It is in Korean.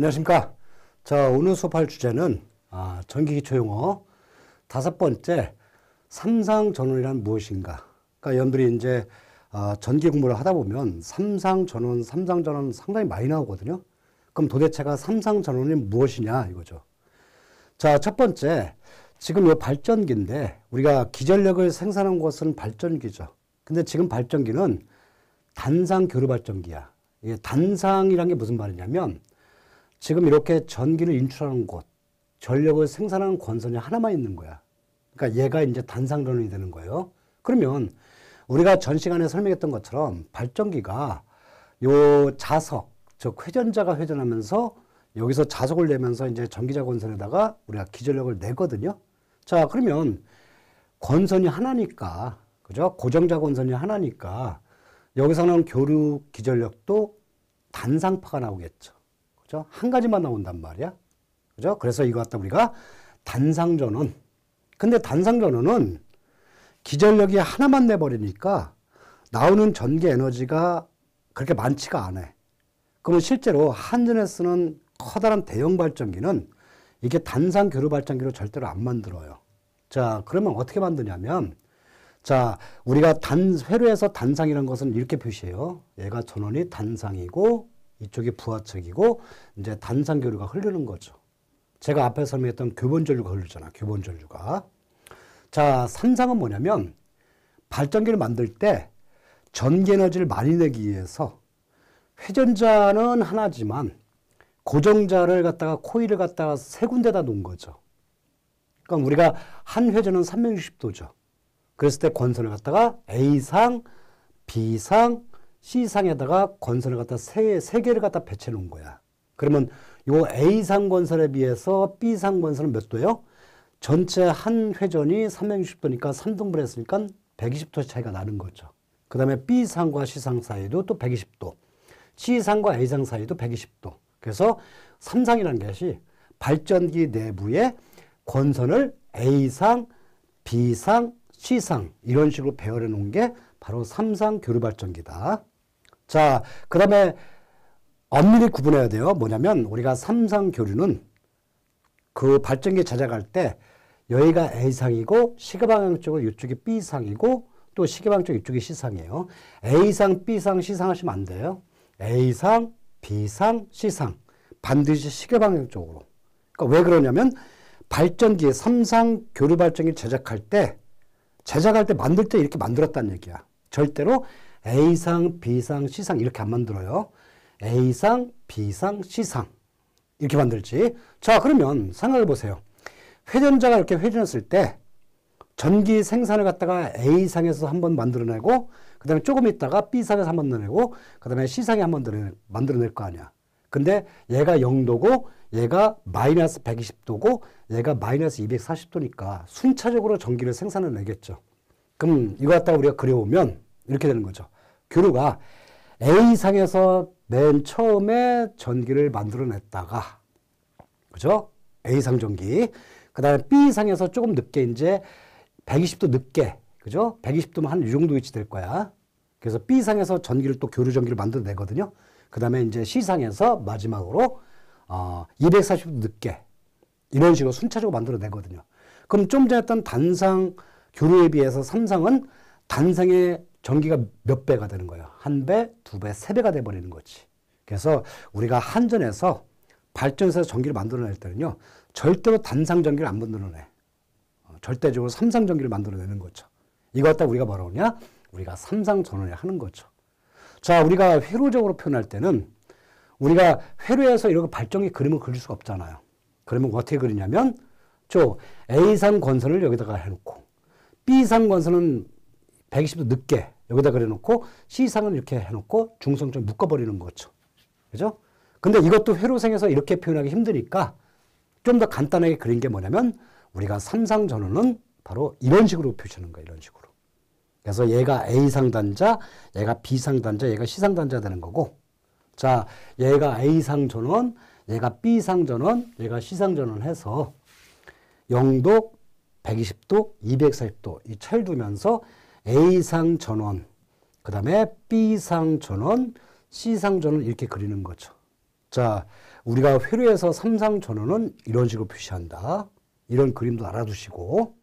안녕하십니까. 자, 오늘 수업할 주제는 아, 전기기초 용어 다섯 번째 삼상 전원이란 무엇인가. 그러니까 여러분들이 이제 아, 전기 공부를 하다 보면 삼상 전원, 삼상 전원 상당히 많이 나오거든요. 그럼 도대체가 삼상 전원이 무엇이냐 이거죠. 자, 첫 번째 지금 이 발전기인데 우리가 기전력을 생산한 것은 발전기죠. 근데 지금 발전기는 단상 교류 발전기야. 이게 단상이란 게 무슨 말이냐면 지금 이렇게 전기를 인출하는 곳, 전력을 생산하는 권선이 하나만 있는 거야. 그러니까 얘가 이제 단상전원이 되는 거예요. 그러면 우리가 전 시간에 설명했던 것처럼 발전기가 요 자석, 즉 회전자가 회전하면서 여기서 자석을 내면서 이제 전기자 권선에다가 우리가 기전력을 내거든요. 자, 그러면 권선이 하나니까, 그죠? 고정자 권선이 하나니까 여기서 나 교류 기전력도 단상파가 나오겠죠. 그죠? 한 가지만 나온단 말이야. 그죠? 그래서 이거 갖다 우리가 단상전원. 근데 단상전원은 기전력이 하나만 내버리니까 나오는 전기 에너지가 그렇게 많지가 않아. 그러면 실제로 한전에 쓰는 커다란 대형 발전기는 이게 단상 교류 발전기로 절대로 안 만들어요. 자, 그러면 어떻게 만드냐면 자, 우리가 단 회로에서 단상이라는 것은 이렇게 표시해요. 얘가 전원이 단상이고 이쪽이 부하층이고 이제 단상 교류가 흐르는 거죠. 제가 앞에 설명했던 교본 전류가 흐르잖아. 교본 전류가. 자, 산상은 뭐냐면 발전기를 만들 때 전기 에너지를 많이 내기 위해서 회전자는 하나지만 고정자를 갖다가 코일을 갖다가 세 군데다 놓은 거죠. 그러니까 우리가 한 회전은 360도죠. 그랬을 때 권선을 갖다가 A상, B상, C상에다가 건설을 갖다 세, 세 개를 갖다 배치해 놓은 거야. 그러면 요 A상 건설에 비해서 B상 건설은 몇 도요? 전체 한 회전이 360도니까 3등분 했으니까 120도 차이가 나는 거죠. 그 다음에 B상과 C상 사이도 또 120도. C상과 A상 사이도 120도. 그래서 3상이라는 것이 발전기 내부에 권선을 A상, B상, C상 이런 식으로 배열해 놓은 게 바로 3상 교류발전기다. 자, 그 다음에 엄밀히 구분해야 돼요. 뭐냐면 우리가 삼상 교류는 그 발전기 찾아갈 때 여기가 A상이고 시계방향 쪽은 이쪽이 B상이고 또 시계방향 쪽 이쪽이 C상이에요. A상, B상, C상 하시면 안 돼요. A상, B상, C상 반드시 시계방향 쪽으로. 그러니까 왜 그러냐면 발전기에 삼상 교류 발전기 제작할 때 제작할 때 만들 때 이렇게 만들었다는 얘기야. 절대로 A상, B상, C상 이렇게 안 만들어요. A상, B상, C상 이렇게 만들지. 자, 그러면 생각해 보세요. 회전자가 이렇게 회전했을 때 전기 생산을 갖다가 A상에서 한번 만들어내고 그 다음에 조금 있다가 B상에서 한번 내고그 다음에 C상에 한번 만들어낼 거 아니야. 근데 얘가 0도고 얘가 마이너스 120도고 얘가 마이너스 240도니까 순차적으로 전기를 생산해내겠죠. 그럼 이거 갖다가 우리가 그려오면 이렇게 되는 거죠. 교류가 A상에서 맨 처음에 전기를 만들어냈다가, 그죠? A상 전기. 그 다음에 B상에서 조금 늦게, 이제 120도 늦게, 그죠? 120도면 한 이 정도 위치 될 거야. 그래서 B상에서 전기를 또 교류 전기를 만들어내거든요. 그 다음에 이제 C상에서 마지막으로, 어, 240도 늦게. 이런 식으로 순차적으로 만들어내거든요. 그럼 좀 전에 했던 단상 교류에 비해서 삼상은 단상의 전기가 몇 배가 되는 거예요. 한 배, 두 배, 세 배가 돼버리는 거지. 그래서 우리가 한전에서 발전소에서 전기를 만들어낼 때는요. 절대로 단상 전기를 안 만들어내. 어, 절대적으로 삼상 전기를 만들어내는 거죠. 이것 갖다 우리가 뭐라고 하냐? 우리가 삼상 전원을 하는 거죠. 자, 우리가 회로적으로 표현할 때는 우리가 회로에서 이렇게 발전기 그림을 그릴 수가 없잖아요. 그러면 어떻게 그리냐면 저 a 상 건선을 여기다가 해놓고 b 상 건선은 120도 늦게 여기다 그려놓고 시상은 이렇게 해놓고 중성점 묶어버리는 거죠. 그죠? 근데 이것도 회로생에서 이렇게 표현하기 힘드니까 좀 더 간단하게 그린 게 뭐냐면 우리가 삼상전원은 바로 이런 식으로 표시하는 거예요. 이런 식으로. 그래서 얘가 A상단자, 얘가 B상단자, 얘가 C상단자 되는 거고 자, 얘가 A상전원, 얘가 B상전원, 얘가 C상전원 해서 0도, 120도, 240도 이철 두면서 A상 전원, 그 다음에 B상 전원, C상 전원 이렇게 그리는 거죠. 자, 우리가 회로에서 3상 전원은 이런 식으로 표시한다. 이런 그림도 알아두시고